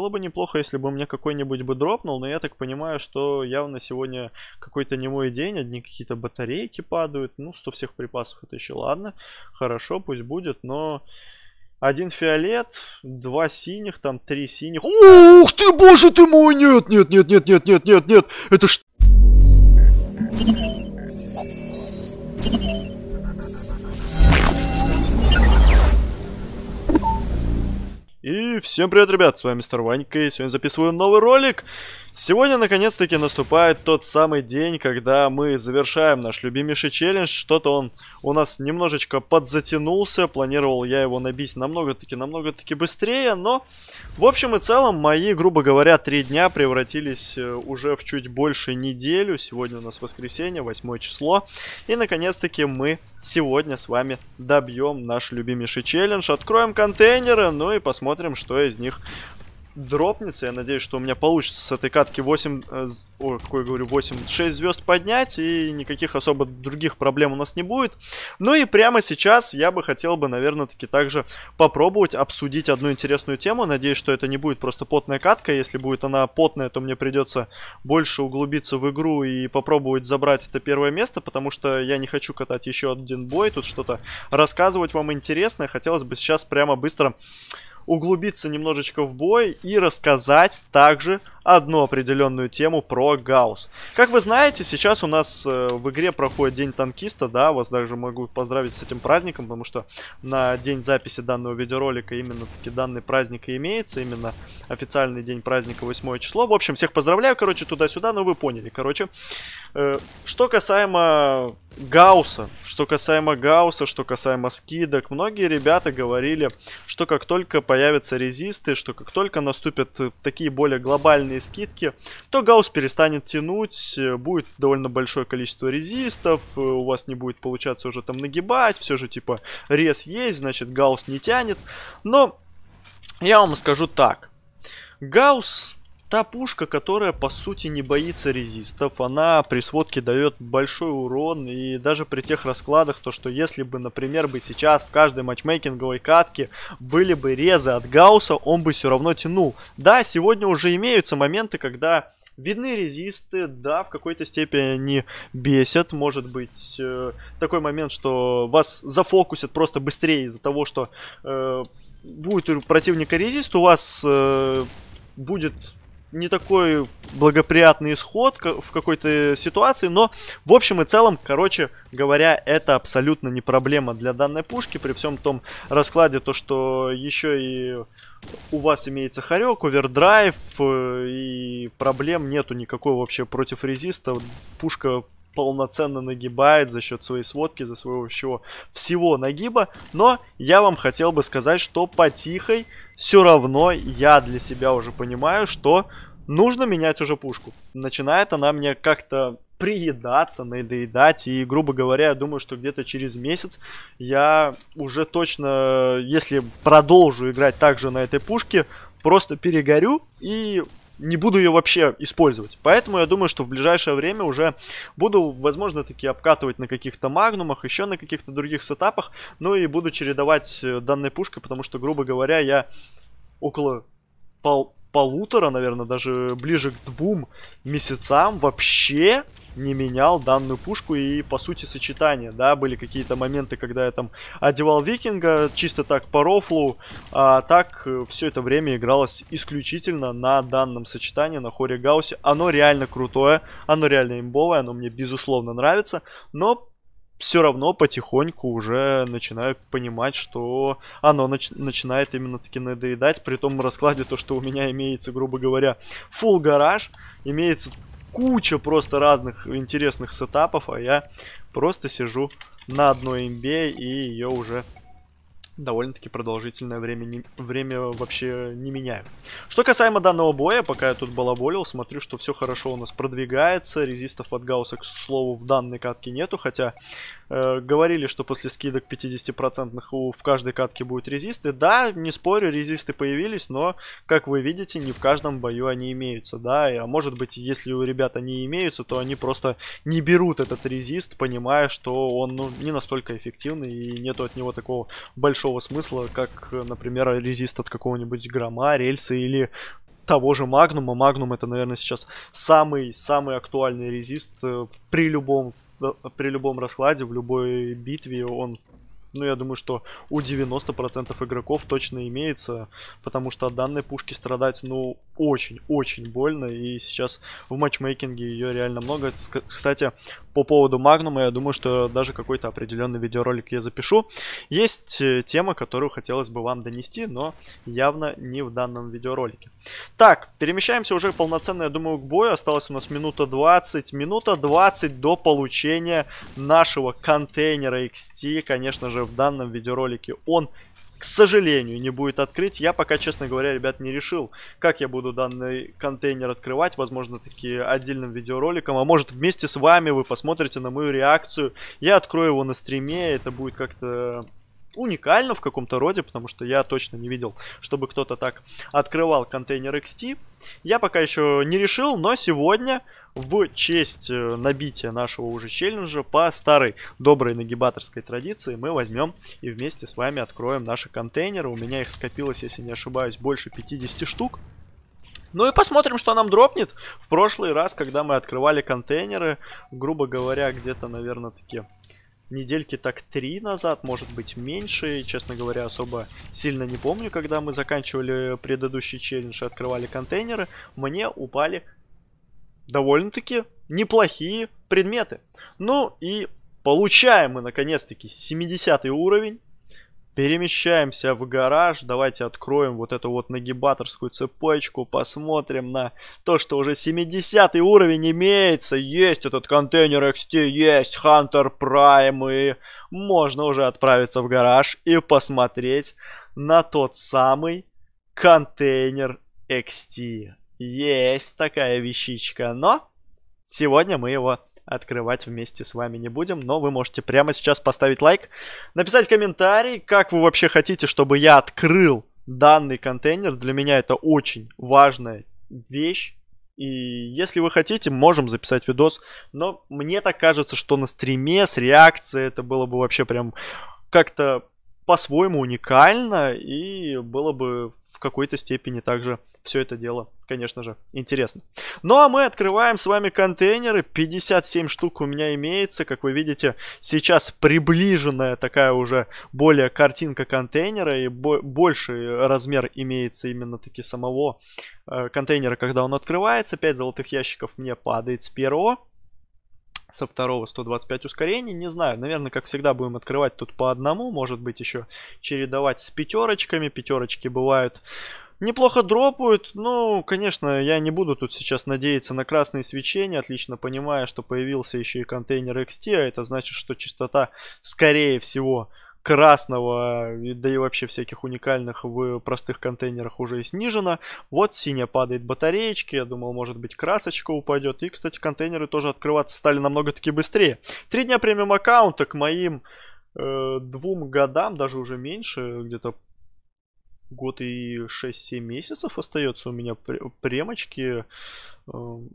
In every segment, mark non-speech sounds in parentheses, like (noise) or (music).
Было бы неплохо, если бы мне какой-нибудь бы дропнул, но я так понимаю, что явно сегодня какой-то не мой день, одни какие-то батарейки падают. Ну, 100 всех припасов это еще ладно. Хорошо, пусть будет, но... Один фиолет, два синих, там три синих. Ух ты, боже ты мой, нет, нет, нет, нет, нет, нет, нет, нет, это что? И всем привет, ребят, с вами Мистер Ванька, и сегодня записываю новый ролик. Сегодня, наконец-таки, наступает тот самый день, когда мы завершаем наш любимейший челлендж. Что-то он у нас немножечко подзатянулся, планировал я его набить намного-таки, намного-таки быстрее, но, в общем и целом, мои, грубо говоря, три дня превратились э, уже в чуть больше неделю. Сегодня у нас воскресенье, 8 число, и, наконец-таки, мы сегодня с вами добьем наш любимейший челлендж. Откроем контейнеры, ну и посмотрим, что из них дропнется. Я надеюсь, что у меня получится с этой катки 8... Э, о, какой я говорю, 8... 6 звезд поднять, и никаких особо других проблем у нас не будет. Ну и прямо сейчас я бы хотел бы, наверное, таки также попробовать обсудить одну интересную тему. Надеюсь, что это не будет просто потная катка. Если будет она потная, то мне придется больше углубиться в игру и попробовать забрать это первое место, потому что я не хочу катать еще один бой, тут что-то рассказывать вам интересное. Хотелось бы сейчас прямо быстро углубиться немножечко в бой и рассказать также одну определенную тему про Гаусс. Как вы знаете, сейчас у нас э, в игре проходит День Танкиста, да, вас даже могу поздравить с этим праздником, потому что на день записи данного видеоролика именно таки данный праздник и имеется, именно официальный день праздника 8 число. В общем, всех поздравляю, короче, туда-сюда, но вы поняли, короче. Э, что касаемо Гауса. Что касаемо Гауса, что касаемо скидок, многие ребята говорили, что как только появятся резисты, что как только наступят э, такие более глобальные скидки, то Гаус перестанет тянуть, э, будет довольно большое количество резистов, э, у вас не будет получаться уже там нагибать, все же типа рез есть, значит Гаус не тянет. Но я вам скажу так. Гаус та пушка, которая по сути не боится резистов, она при сводке дает большой урон и даже при тех раскладах, то что если бы, например, бы сейчас в каждой матчмейкинговой катке были бы резы от Гауса, он бы все равно тянул. Да, сегодня уже имеются моменты, когда Видны резисты, да, в какой-то степени они бесят. Может быть, э, такой момент, что вас зафокусят просто быстрее из-за того, что э, будет у противника резист, у вас э, будет не такой благоприятный исход в какой-то ситуации, но в общем и целом, короче говоря, это абсолютно не проблема для данной пушки, при всем том раскладе, то что еще и у вас имеется хорек, овердрайв, э, и проблем нету никакой вообще против резиста, пушка полноценно нагибает за счет своей сводки, за своего всего, всего нагиба. Но я вам хотел бы сказать, что по тихой все равно я для себя уже понимаю, что нужно менять уже пушку. Начинает она мне как-то приедаться, надоедать. И, грубо говоря, я думаю, что где-то через месяц я уже точно, если продолжу играть также на этой пушке, просто перегорю и не буду ее вообще использовать. Поэтому я думаю, что в ближайшее время уже буду, возможно, таки обкатывать на каких-то магнумах, еще на каких-то других сетапах. Ну и буду чередовать э, данной пушкой, потому что, грубо говоря, я около пол полутора, наверное, даже ближе к двум месяцам вообще не менял данную пушку и по сути сочетание, да, были какие-то моменты, когда я там одевал викинга чисто так по рофлу, а так э, все это время игралось исключительно на данном сочетании, на хоре Гаусе. Оно реально крутое, оно реально имбовое, оно мне безусловно нравится, но все равно потихоньку уже начинаю понимать, что оно нач начинает именно таки надоедать. При том раскладе то, что у меня имеется, грубо говоря, full гараж, имеется куча просто разных интересных сетапов, а я просто сижу на одной имбе и ее уже довольно-таки продолжительное время, не, время вообще не меняю. Что касаемо данного боя, пока я тут балаболил, смотрю, что все хорошо у нас продвигается. Резистов от гаусок, к слову, в данной катке нету, хотя Э, говорили, что после скидок 50% у, в каждой катке будут резисты. Да, не спорю, резисты появились, но, как вы видите, не в каждом бою они имеются, да, а может быть, если у ребят они имеются, то они просто не берут этот резист, понимая, что он ну, не настолько эффективный и нету от него такого большого смысла, как, например, резист от какого-нибудь грома, рельсы или того же Магнума. Магнум это, наверное, сейчас самый-самый актуальный резист э, при любом при любом раскладе, в любой битве он ну, я думаю, что у 90% игроков точно имеется, потому что от данной пушки страдать, ну, очень-очень больно, и сейчас в матчмейкинге ее реально много. Кстати, по поводу Магнума, я думаю, что даже какой-то определенный видеоролик я запишу. Есть э, тема, которую хотелось бы вам донести, но явно не в данном видеоролике. Так, перемещаемся уже полноценно, я думаю, к бою. Осталось у нас минута 20. Минута 20 до получения нашего контейнера XT, конечно же, в данном видеоролике он к сожалению, не будет открыть. Я пока, честно говоря, ребят, не решил, как я буду данный контейнер открывать. Возможно, таки отдельным видеороликом. А может, вместе с вами вы посмотрите на мою реакцию. Я открою его на стриме. Это будет как-то уникально в каком-то роде, потому что я точно не видел, чтобы кто-то так открывал контейнер XT. Я пока еще не решил, но сегодня в честь э, набития нашего уже челленджа по старой доброй нагибаторской традиции мы возьмем и вместе с вами откроем наши контейнеры. У меня их скопилось, если не ошибаюсь, больше 50 штук. Ну и посмотрим, что нам дропнет. В прошлый раз, когда мы открывали контейнеры, грубо говоря, где-то, наверное, такие недельки так три назад, может быть меньше. Честно говоря, особо сильно не помню, когда мы заканчивали предыдущий челлендж и открывали контейнеры. Мне упали довольно-таки неплохие предметы. Ну и получаем мы наконец-таки 70 уровень. Перемещаемся в гараж. Давайте откроем вот эту вот нагибаторскую цепочку. Посмотрим на то, что уже 70 уровень имеется. Есть этот контейнер XT, есть Hunter Prime. И можно уже отправиться в гараж и посмотреть на тот самый контейнер XT. Есть такая вещичка, но сегодня мы его открывать вместе с вами не будем, но вы можете прямо сейчас поставить лайк, написать комментарий, как вы вообще хотите, чтобы я открыл данный контейнер. Для меня это очень важная вещь. И если вы хотите, можем записать видос. Но мне так кажется, что на стриме с реакцией это было бы вообще прям как-то по-своему уникально, и было бы в какой-то степени также все это дело, конечно же, интересно. Ну а мы открываем с вами контейнеры. 57 штук у меня имеется. Как вы видите, сейчас приближенная такая уже более картинка контейнера. И бо больший размер имеется именно таки самого э, контейнера, когда он открывается. 5 золотых ящиков мне падает с первого со второго 125 ускорений. Не знаю, наверное, как всегда, будем открывать тут по одному, может быть, еще чередовать с пятерочками. Пятерочки бывают неплохо дропают. Ну, конечно, я не буду тут сейчас надеяться на красные свечения, отлично понимая, что появился еще и контейнер XT, а это значит, что частота, скорее всего, красного, да и вообще всяких уникальных в простых контейнерах уже и снижено. Вот синяя падает батареечки, я думал, может быть, красочка упадет. И, кстати, контейнеры тоже открываться стали намного-таки быстрее. Три дня премиум аккаунта к моим э, двум годам, даже уже меньше, где-то год и 6-7 месяцев остается у меня премочки. Эм,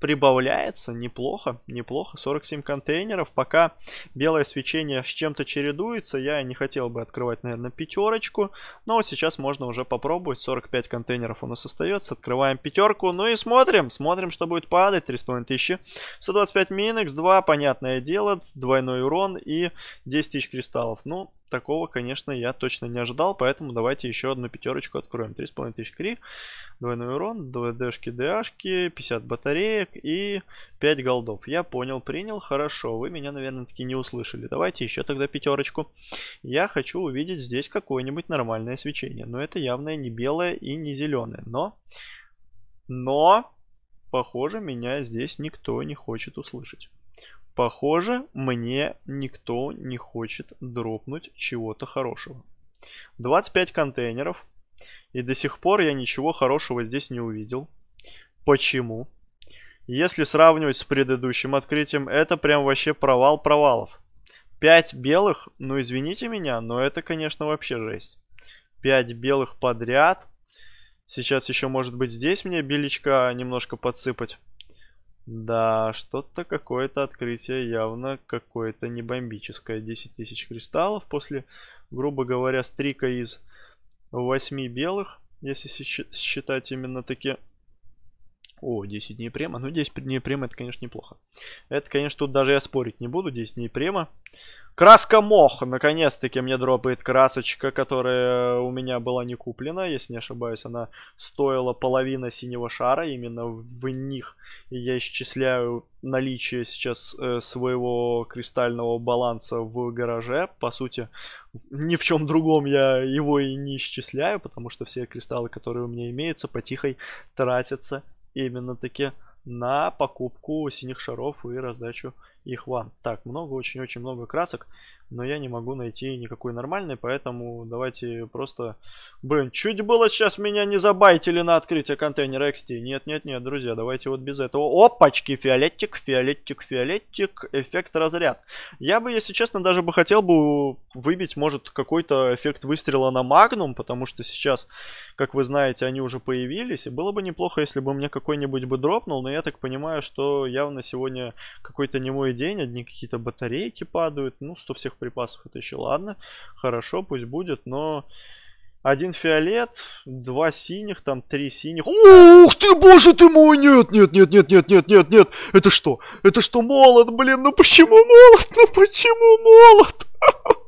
прибавляется неплохо, неплохо. 47 контейнеров. Пока белое свечение с чем-то чередуется, я не хотел бы открывать, наверное, пятерочку. Но сейчас можно уже попробовать. 45 контейнеров у нас остается. Открываем пятерку. Ну и смотрим. Смотрим, что будет падать. 3,5 тысячи. 125 минекс, 2, понятное дело. Двойной урон и 10 тысяч кристаллов. Ну, такого, конечно, я точно не ожидал, поэтому давайте еще одну пятерочку откроем. тысяч кри, двойной урон, 2 дэшки, дэшки, 50 батареек и 5 голдов. Я понял, принял, хорошо, вы меня, наверное, таки не услышали. Давайте еще тогда пятерочку. Я хочу увидеть здесь какое-нибудь нормальное свечение, но это явно не белое и не зеленое, но... Но, похоже, меня здесь никто не хочет услышать. Похоже, мне никто не хочет дропнуть чего-то хорошего. 25 контейнеров. И до сих пор я ничего хорошего здесь не увидел. Почему? Если сравнивать с предыдущим открытием, это прям вообще провал провалов. 5 белых, ну извините меня, но это, конечно, вообще жесть. 5 белых подряд. Сейчас еще, может быть, здесь мне беличка немножко подсыпать. Да, что-то какое-то открытие явно какое-то небомбическое. бомбическое. 10 тысяч кристаллов после, грубо говоря, стрика из 8 белых, если считать именно такие. О, 10 дней према. Ну, 10 дней према, это, конечно, неплохо. Это, конечно, тут даже я спорить не буду. 10 дней према. Краска мох. Наконец-таки мне дропает красочка, которая у меня была не куплена. Если не ошибаюсь, она стоила половина синего шара. Именно в них я исчисляю наличие сейчас э, своего кристального баланса в гараже. По сути, ни в чем другом я его и не исчисляю, потому что все кристаллы, которые у меня имеются, потихой тратятся именно таки на покупку синих шаров и раздачу их вам. Так, много, очень-очень много красок, но я не могу найти никакой нормальной, поэтому давайте просто... Блин, чуть было сейчас меня не забайтили на открытие контейнера XT. Нет-нет-нет, друзья, давайте вот без этого. Опачки, фиолетик фиолетик фиолетик эффект разряд. Я бы, если честно, даже бы хотел бы выбить, может, какой-то эффект выстрела на Магнум, потому что сейчас, как вы знаете, они уже появились, и было бы неплохо, если бы мне какой-нибудь бы дропнул, но я так понимаю, что явно сегодня какой-то немой первый день одни какие-то батарейки падают. Ну, 100 всех припасов это еще ладно. Хорошо, пусть будет, но... Один фиолет, два синих, там три синих. Ух ты, боже ты мой, нет, нет, нет, нет, нет, нет, нет, нет. Это что? Это что, молот, блин, ну почему молот? (laughs) Ну почему молот? (laughs)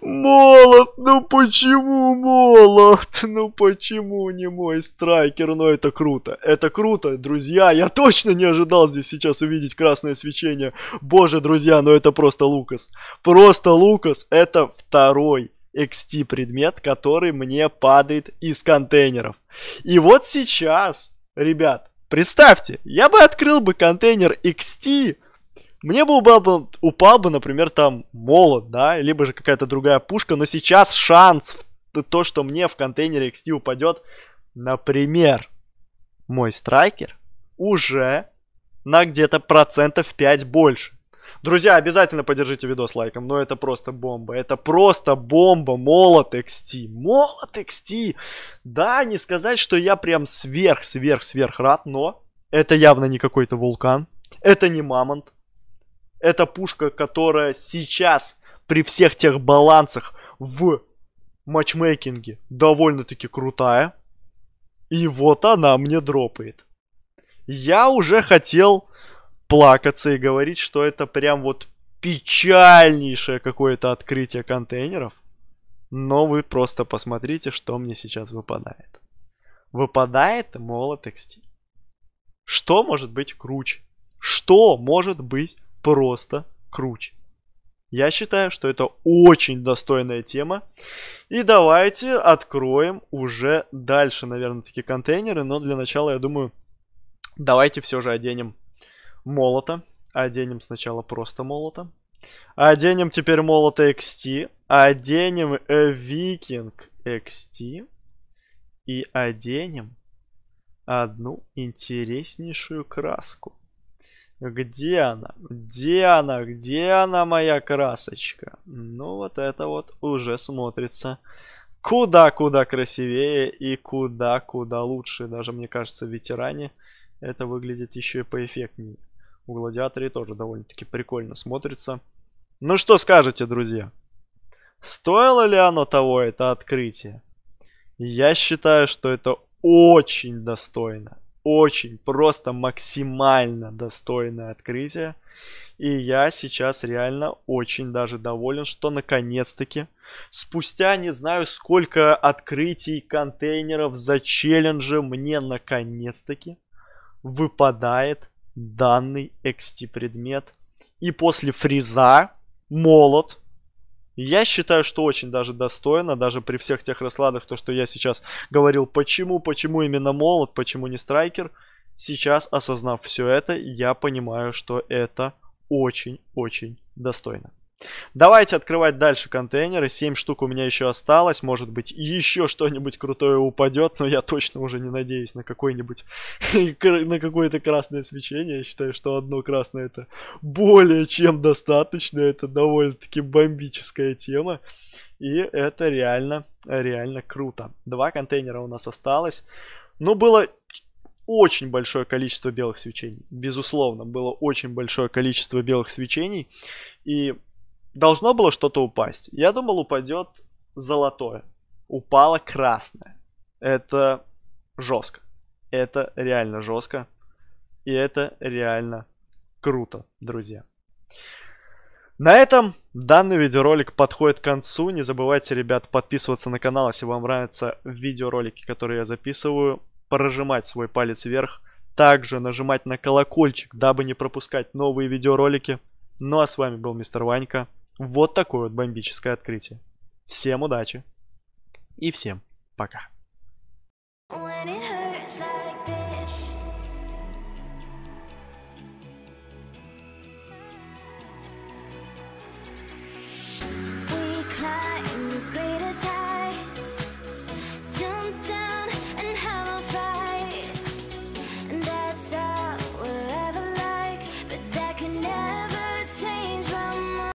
Молот, ну почему молот? Ну почему не мой страйкер? Но ну это круто, это круто, друзья. Я точно не ожидал здесь сейчас увидеть красное свечение. Боже, друзья, но ну это просто Лукас. Просто Лукас, это второй XT предмет, который мне падает из контейнеров. И вот сейчас, ребят, представьте, я бы открыл бы контейнер XT, мне бы упал бы, упал бы, например, там молот, да, либо же какая-то другая пушка, но сейчас шанс в то, что мне в контейнере XT упадет, например, мой страйкер, уже на где-то процентов 5 больше. Друзья, обязательно поддержите видос лайком, но это просто бомба. Это просто бомба. Молот XT. Молот XT. Да, не сказать, что я прям сверх-сверх-сверх рад, но это явно не какой-то вулкан. Это не мамонт. Это пушка, которая сейчас при всех тех балансах в матчмейкинге довольно-таки крутая. И вот она мне дропает. Я уже хотел плакаться и говорить, что это прям вот печальнейшее какое-то открытие контейнеров. Но вы просто посмотрите, что мне сейчас выпадает. Выпадает молот XT. Что может быть круче? Что может быть просто круть. Я считаю, что это очень достойная тема. И давайте откроем уже дальше, наверное, такие контейнеры. Но для начала, я думаю, давайте все же оденем молота. Оденем сначала просто молота. Оденем теперь молота XT. Оденем Викинг э, XT. И оденем одну интереснейшую краску. Где она? Где она? Где она, моя красочка? Ну, вот это вот уже смотрится куда-куда красивее и куда-куда лучше. Даже, мне кажется, в ветеране это выглядит еще и поэффектнее. У гладиаторе тоже довольно-таки прикольно смотрится. Ну что скажете, друзья? Стоило ли оно того, это открытие? Я считаю, что это очень достойно очень, просто максимально достойное открытие. И я сейчас реально очень даже доволен, что наконец-таки, спустя не знаю сколько открытий контейнеров за челленджи, мне наконец-таки выпадает данный XT предмет. И после фриза, молот, я считаю, что очень даже достойно, даже при всех тех раскладах, то, что я сейчас говорил, почему, почему именно молот, почему не страйкер. Сейчас, осознав все это, я понимаю, что это очень-очень достойно. Давайте открывать дальше контейнеры. 7 штук у меня еще осталось. Может быть, еще что-нибудь крутое упадет, но я точно уже не надеюсь на какое нибудь (laughs) на какое-то красное свечение. Я считаю, что одно красное это более чем достаточно. Это довольно-таки бомбическая тема. И это реально, реально круто. Два контейнера у нас осталось. Но ну, было очень большое количество белых свечений. Безусловно, было очень большое количество белых свечений. И должно было что-то упасть. Я думал, упадет золотое. Упало красное. Это жестко. Это реально жестко. И это реально круто, друзья. На этом данный видеоролик подходит к концу. Не забывайте, ребят, подписываться на канал, если вам нравятся видеоролики, которые я записываю. Прожимать свой палец вверх. Также нажимать на колокольчик, дабы не пропускать новые видеоролики. Ну а с вами был мистер Ванька. Вот такое вот бомбическое открытие. Всем удачи и всем пока. When it